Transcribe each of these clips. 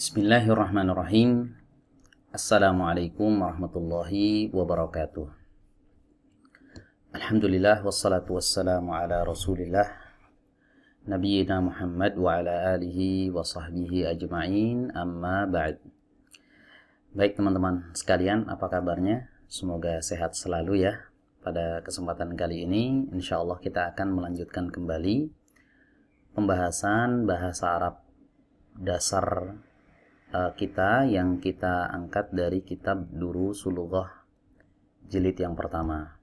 Bismillahirrahmanirrahim. Assalamualaikum warahmatullahi wabarakatuh. Alhamdulillah wassalatu wassalamu ala Rasulillah Nabiyyina Muhammad wa ala alihi wa sahbihi ajma'in amma ba'd. Baik teman-teman sekalian, apa kabarnya? Semoga sehat selalu ya. Pada kesempatan kali ini, insya Allah kita akan melanjutkan kembali pembahasan bahasa Arab dasar Eh, kita yang kita angkat dari kitab duru Sulughah jilid yang pertama.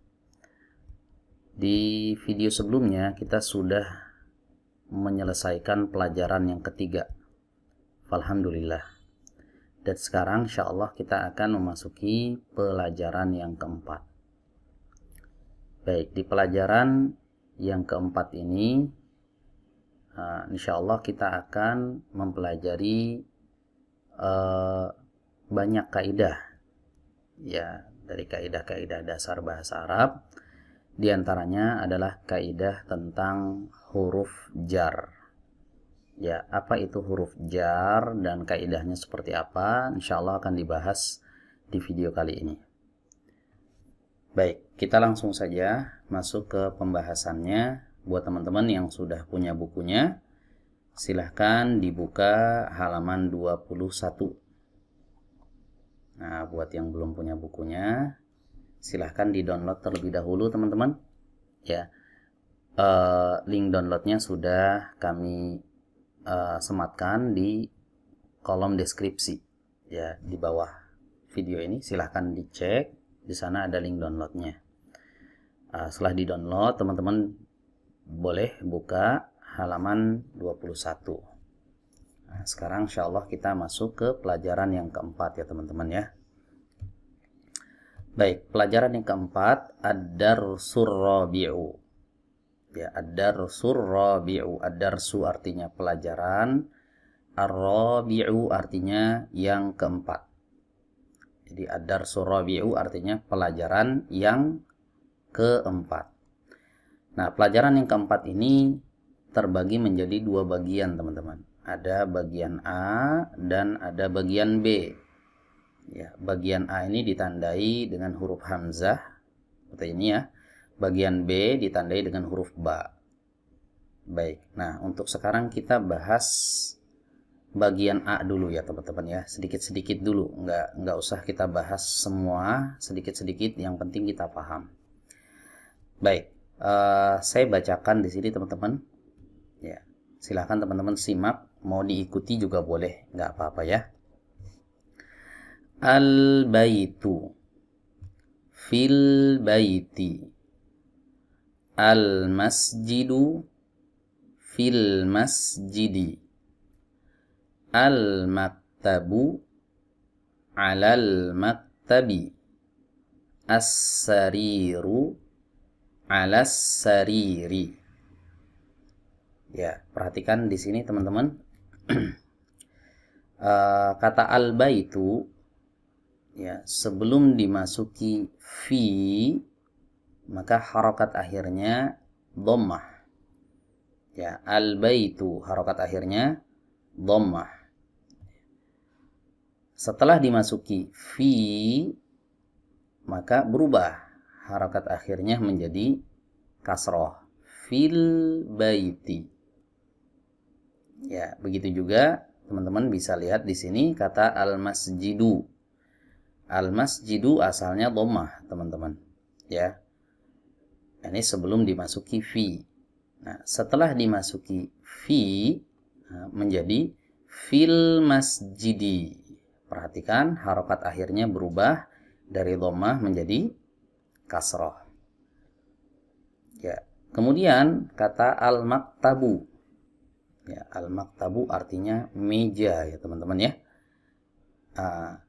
Di video sebelumnya kita sudah menyelesaikan pelajaran yang ketiga. Alhamdulillah. Dan sekarang insya Allah kita akan memasuki pelajaran yang keempat. Baik, di pelajaran yang keempat ini, uh, eh, insya Allah kita akan mempelajari uh, banyak kaidah ya dari kaidah-kaidah dasar bahasa Arab di antaranya adalah kaidah tentang huruf jar. Ya, apa itu huruf jar dan kaidahnya seperti apa? Insya Allah akan dibahas di video kali ini. Baik, kita langsung saja masuk ke pembahasannya. Buat teman-teman yang sudah punya bukunya, silahkan dibuka halaman 21 nah buat yang belum punya bukunya silahkan di download terlebih dahulu teman-teman ya uh, link downloadnya sudah kami uh, sematkan di kolom deskripsi ya di bawah video ini silahkan dicek di sana ada link downloadnya uh, setelah di download teman-teman boleh buka halaman 21. Nah, sekarang insya Allah kita masuk ke pelajaran yang keempat ya teman-teman ya. Baik, pelajaran yang keempat ada darsur Ya, ad-darsur Ada su artinya pelajaran, ar artinya yang keempat. Jadi ada darsur artinya pelajaran yang keempat. Nah, pelajaran yang keempat ini terbagi menjadi dua bagian teman-teman ada bagian A dan ada bagian B ya bagian A ini ditandai dengan huruf hamzah seperti ini ya bagian B ditandai dengan huruf ba baik nah untuk sekarang kita bahas bagian A dulu ya teman-teman ya sedikit-sedikit dulu nggak nggak usah kita bahas semua sedikit-sedikit yang penting kita paham baik uh, saya bacakan di sini teman-teman silahkan teman-teman simak mau diikuti juga boleh nggak apa-apa ya al baitu fil baiti al masjidu fil masjidi al maktabu alal maktabi as sariru alas sariri ya perhatikan di sini teman-teman uh, kata alba itu ya sebelum dimasuki fi maka harokat akhirnya dommah ya al itu harokat akhirnya dommah setelah dimasuki fi maka berubah harokat akhirnya menjadi kasroh fil baiti Ya, begitu juga teman-teman bisa lihat di sini kata al-masjidu. Al-masjidu asalnya domah, teman-teman. Ya. Ini sebelum dimasuki fi. Nah, setelah dimasuki fi nah, menjadi fil masjidi. Perhatikan harokat akhirnya berubah dari domah menjadi kasroh. Ya. Kemudian kata al-maktabu ya al maktabu artinya meja ya teman-teman ya uh,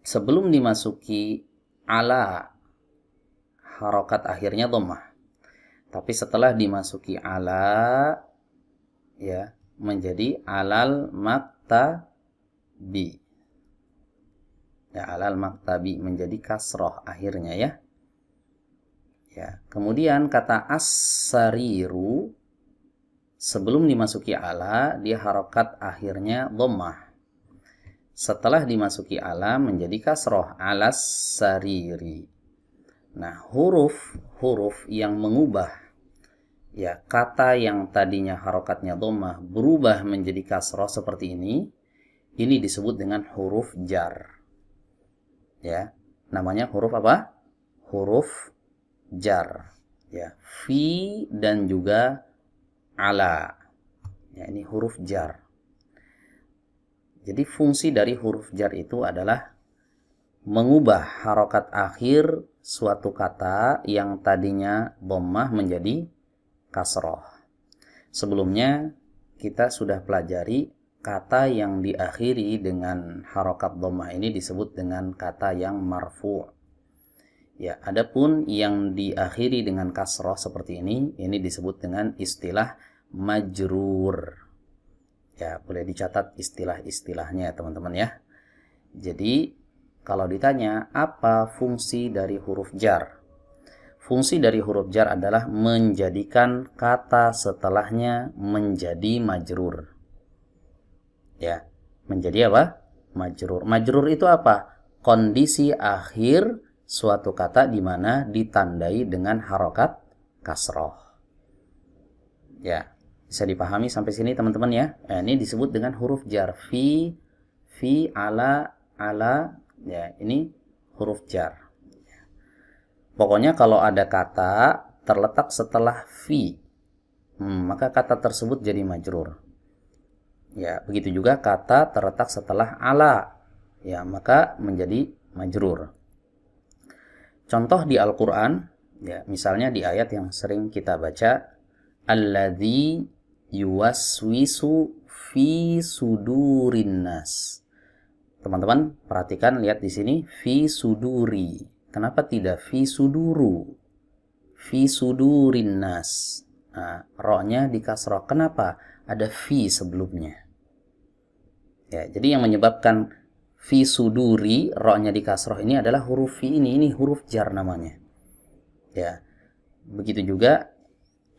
sebelum dimasuki ala harokat akhirnya domah tapi setelah dimasuki ala ya menjadi alal maktabi ya alal maktabi menjadi kasroh akhirnya ya ya kemudian kata as Sebelum dimasuki ala, dia harokat akhirnya domah. Setelah dimasuki ala menjadi kasroh alas sariri. Nah, huruf-huruf yang mengubah ya kata yang tadinya harokatnya domah berubah menjadi kasroh seperti ini ini disebut dengan huruf jar ya namanya huruf apa huruf jar ya fi dan juga ala. Ya, ini huruf jar. Jadi fungsi dari huruf jar itu adalah mengubah harokat akhir suatu kata yang tadinya bommah menjadi kasroh. Sebelumnya kita sudah pelajari kata yang diakhiri dengan harokat bommah ini disebut dengan kata yang marfu. Ya, adapun yang diakhiri dengan kasroh seperti ini, ini disebut dengan istilah majrur. Ya, boleh dicatat istilah-istilahnya ya teman-teman ya. Jadi, kalau ditanya apa fungsi dari huruf jar? Fungsi dari huruf jar adalah menjadikan kata setelahnya menjadi majrur. Ya, menjadi apa? Majrur. Majrur itu apa? Kondisi akhir suatu kata di mana ditandai dengan harokat kasroh. Ya, bisa dipahami sampai sini teman-teman ya. Nah, ini disebut dengan huruf jar. Fi, fi, ala, ala. Ya, ini huruf jar. Pokoknya kalau ada kata terletak setelah fi, hmm, maka kata tersebut jadi majrur. Ya, begitu juga kata terletak setelah ala. Ya, maka menjadi majrur. Contoh di Al-Qur'an, ya, misalnya di ayat yang sering kita baca, alladzi yuwaswisu fi sudurin nas. Teman-teman, perhatikan lihat di sini fi suduri. Kenapa tidak fi suduru? Fi sudurin Nah, rohnya di kasroh. Kenapa? Ada fi sebelumnya. Ya, jadi yang menyebabkan fi suduri rohnya di kasroh ini adalah huruf fi ini. Ini huruf jar namanya. Ya, begitu juga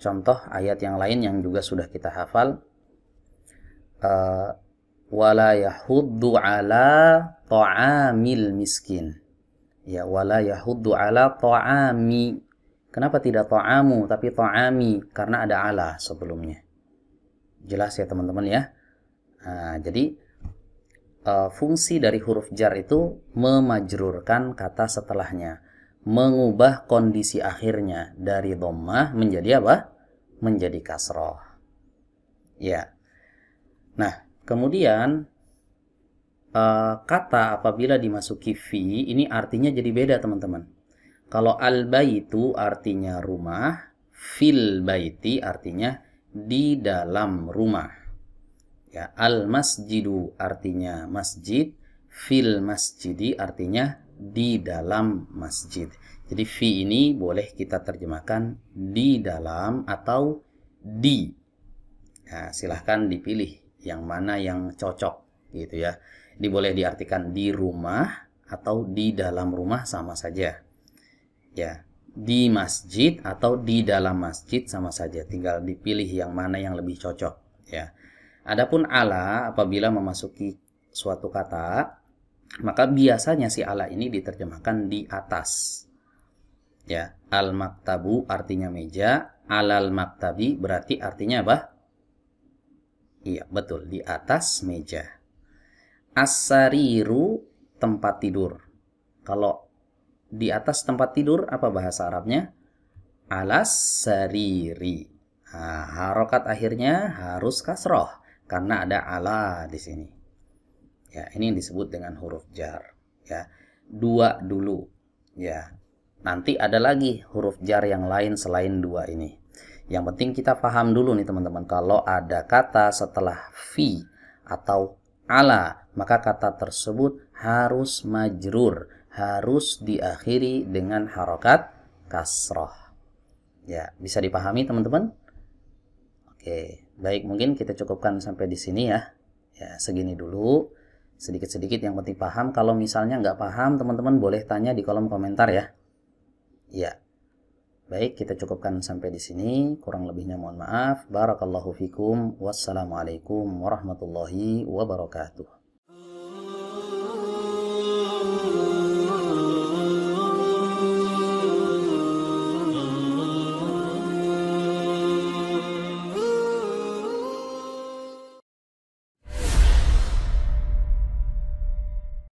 contoh ayat yang lain yang juga sudah kita hafal eh, wala yahuddu ala ta'amil miskin ya wala yahuddu ala ta'ami kenapa tidak ta'amu tapi ta'ami karena ada ala sebelumnya jelas ya teman-teman ya nah, jadi uh, fungsi dari huruf jar itu memajrurkan kata setelahnya mengubah kondisi akhirnya dari dhammah menjadi apa menjadi kasroh. Ya. Nah, kemudian eh, kata apabila dimasuki fi ini artinya jadi beda teman-teman. Kalau al baitu artinya rumah, fil baiti artinya di dalam rumah. Ya, al masjidu artinya masjid, fil masjidi artinya di dalam masjid. Jadi fi ini boleh kita terjemahkan di dalam atau di. Nah, silahkan dipilih yang mana yang cocok gitu ya. Ini boleh diartikan di rumah atau di dalam rumah sama saja. Ya, di masjid atau di dalam masjid sama saja. Tinggal dipilih yang mana yang lebih cocok ya. Adapun ala apabila memasuki suatu kata, maka biasanya si ala ini diterjemahkan di atas ya al maktabu artinya meja al maktabi berarti artinya apa iya betul di atas meja asariru tempat tidur kalau di atas tempat tidur apa bahasa Arabnya alas sariri nah, harokat akhirnya harus kasroh karena ada ala di sini ya ini disebut dengan huruf jar ya dua dulu ya nanti ada lagi huruf jar yang lain selain dua ini. Yang penting kita paham dulu nih teman-teman, kalau ada kata setelah fi atau ala, maka kata tersebut harus majrur, harus diakhiri dengan harokat kasroh. Ya, bisa dipahami teman-teman? Oke, baik mungkin kita cukupkan sampai di sini ya. Ya, segini dulu. Sedikit-sedikit yang penting paham. Kalau misalnya nggak paham, teman-teman boleh tanya di kolom komentar ya. Ya. Baik, kita cukupkan sampai di sini. Kurang lebihnya mohon maaf. Barakallahu fikum. Wassalamualaikum warahmatullahi wabarakatuh.